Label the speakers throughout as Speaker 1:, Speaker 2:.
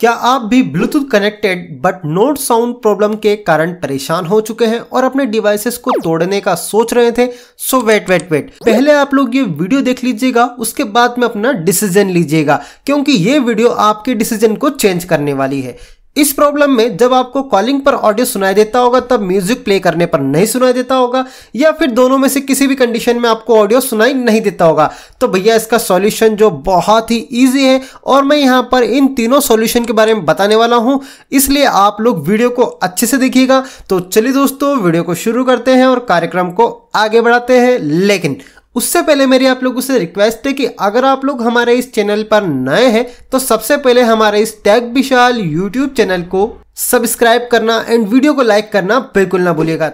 Speaker 1: क्या आप भी Bluetooth connected but not sound problem के कारण परेशान हो चुके हैं और अपने डिवाइसेस को तोड़ने का सोच रहे थे सो वेट वेट वेट पहले आप लोग ये वीडियो देख लीजिएगा उसके बाद में अपना डिसीजन लीजिएगा क्योंकि ये वीडियो आपके डिसीजन को चेंज करने वाली है इस प्रॉब्लम में जब आपको कॉलिंग पर ऑडियो सुनाई देता होगा तब म्यूजिक प्ले करने पर नहीं सुनाई देता होगा या फिर दोनों में से किसी भी कंडीशन में आपको ऑडियो सुनाई नहीं देता होगा तो भैया इसका सॉल्यूशन जो बहुत ही ईजी है और मैं यहाँ पर इन तीनों सॉल्यूशन के बारे में बताने वाला हूं इसलिए आप लोग वीडियो को अच्छे से देखिएगा तो चलिए दोस्तों वीडियो को शुरू करते हैं और कार्यक्रम को आगे बढ़ाते हैं लेकिन उससे पहले मेरी आप लोगों से रिक्वेस्ट है कि अगर आप लोग हमारे इस चैनल पर नए हैं तो सबसे पहले हमारे इस टैग विशाल यूट्यूब चैनल को सब्सक्राइब करना एंड वीडियो को लाइक करना बिल्कुल ना भूलिएगा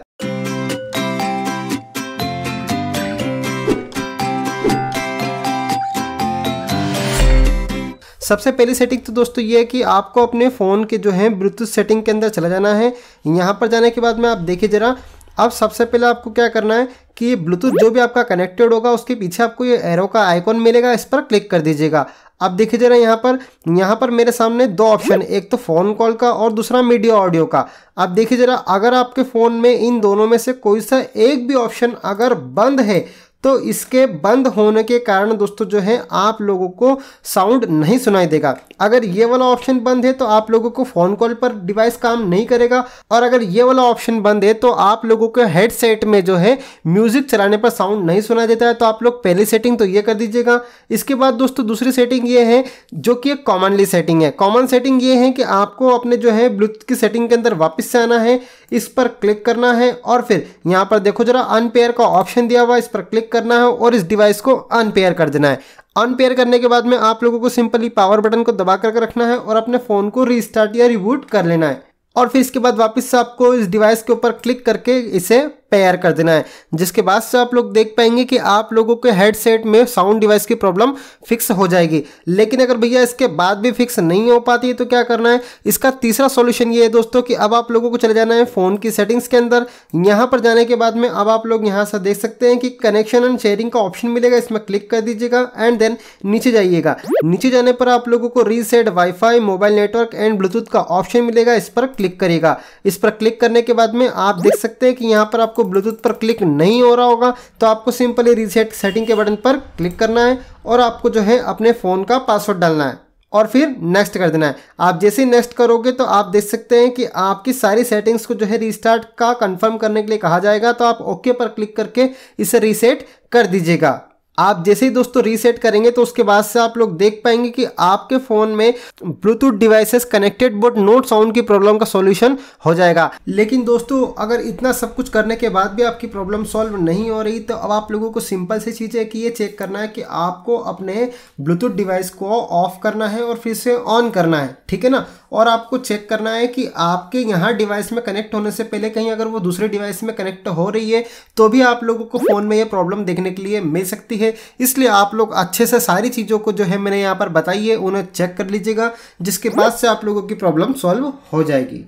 Speaker 1: सबसे पहली सेटिंग तो दोस्तों ये है कि आपको अपने फ़ोन के जो है ब्लूटूथ सेटिंग के अंदर चला जाना है यहाँ पर जाने के बाद में आप देखिए ज़रा अब सबसे पहले आपको क्या करना है कि ब्लूटूथ जो भी आपका कनेक्टेड होगा उसके पीछे आपको ये एरो का आइकॉन मिलेगा इस पर क्लिक कर दीजिएगा अब देखिए जरा यहाँ पर यहाँ पर मेरे सामने दो ऑप्शन एक तो फ़ोन कॉल का और दूसरा मीडिया ऑडियो का अब देखिए जरा अगर आपके फ़ोन में इन दोनों में से कोई सा एक भी ऑप्शन अगर बंद है तो इसके बंद होने के कारण दोस्तों जो है आप लोगों को साउंड नहीं सुनाई देगा अगर ये वाला ऑप्शन बंद है तो आप लोगों को फ़ोन कॉल पर डिवाइस काम नहीं करेगा और अगर ये वाला ऑप्शन बंद है तो आप लोगों के हेडसेट में जो है म्यूज़िक चलाने पर साउंड नहीं सुना देता है तो आप लोग पहली सेटिंग तो ये कर दीजिएगा इसके बाद दोस्तों दूसरी सेटिंग ये है जो कि एक कॉमनली सेटिंग है कॉमन सेटिंग ये है कि आपको अपने जो है ब्लूटूथ की सेटिंग के अंदर वापस से आना है इस पर क्लिक करना है और फिर यहाँ पर देखो जरा अनपेयर का ऑप्शन दिया हुआ इस पर क्लिक करना है और इस डिवाइस को अनपेयर कर देना है अनपेयर करने के बाद में आप लोगों को सिंपली पावर बटन को दबा करके रखना है और अपने फ़ोन को रिस्टार्ट या रिबूट कर लेना है और फिर इसके बाद वापस से आपको इस डिवाइस के ऊपर क्लिक करके इसे पेयर कर देना है जिसके बाद से आप लोग देख पाएंगे कि आप लोगों के हेडसेट में साउंड डिवाइस की प्रॉब्लम फिक्स हो जाएगी लेकिन अगर भैया इसके बाद भी फिक्स नहीं हो पाती है तो क्या करना है इसका तीसरा सॉल्यूशन ये है दोस्तों कि अब आप लोगों को चले जाना है फ़ोन की सेटिंग्स के अंदर यहां पर जाने के बाद में अब आप लोग यहां से देख सकते हैं कि कनेक्शन एंड शेयरिंग का ऑप्शन मिलेगा इसमें क्लिक कर दीजिएगा एंड देन नीचे जाइएगा नीचे जाने पर आप लोगों को reset WiFi mobile network and Bluetooth का ऑप्शन मिलेगा इस पर क्लिक करिएगा इस पर क्लिक करने के बाद में आप देख सकते हैं कि यहाँ पर आपको आपको ब्लूटूथ पर क्लिक नहीं हो रहा होगा तो आपको सिंपली रीसेट सेटिंग के बटन पर क्लिक करना है और आपको जो है अपने फ़ोन का पासवर्ड डालना है और फिर नेक्स्ट कर देना है आप जैसे ही नेक्स्ट करोगे तो आप देख सकते हैं कि आपकी सारी सेटिंग्स को जो है रीस्टार्ट का कंफर्म करने के लिए कहा जाएगा तो आप ओके पर क्लिक करके इसे रीसेट कर दीजिएगा आप जैसे ही दोस्तों रीसेट करेंगे तो उसके बाद से आप लोग देख पाएंगे कि आपके फ़ोन में Bluetooth devices connected but not sound की प्रॉब्लम का सॉल्यूशन हो जाएगा लेकिन दोस्तों अगर इतना सब कुछ करने के बाद भी आपकी प्रॉब्लम सॉल्व नहीं हो रही तो अब आप लोगों को सिंपल सी चीज़ है कि ये चेक करना है कि आपको अपने ब्लूटूथ डिवाइस को ऑफ करना है और फिर से ऑन करना है ठीक है ना और आपको चेक करना है कि आपके यहाँ डिवाइस में कनेक्ट होने से पहले कहीं अगर वो दूसरे डिवाइस में कनेक्ट हो रही है तो भी आप लोगों को फ़ोन में ये प्रॉब्लम देखने के लिए मिल सकती है है इसलिए आप लोग अच्छे से सारी चीज़ों को जो है मैंने यहाँ पर बताई है उन्हें चेक कर लीजिएगा जिसके बाद से आप लोगों की प्रॉब्लम सॉल्व हो जाएगी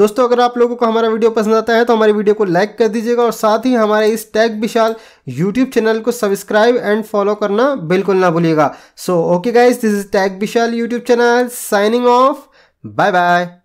Speaker 1: दोस्तों अगर आप लोगों को हमारा वीडियो पसंद आता है तो हमारी वीडियो को लाइक कर दीजिएगा और साथ ही हमारे इस टैग विशाल यूट्यूब चैनल को सब्सक्राइब एंड फॉलो करना बिल्कुल ना भूलिएगा so okay guys this is tag Vishal YouTube channel signing off bye bye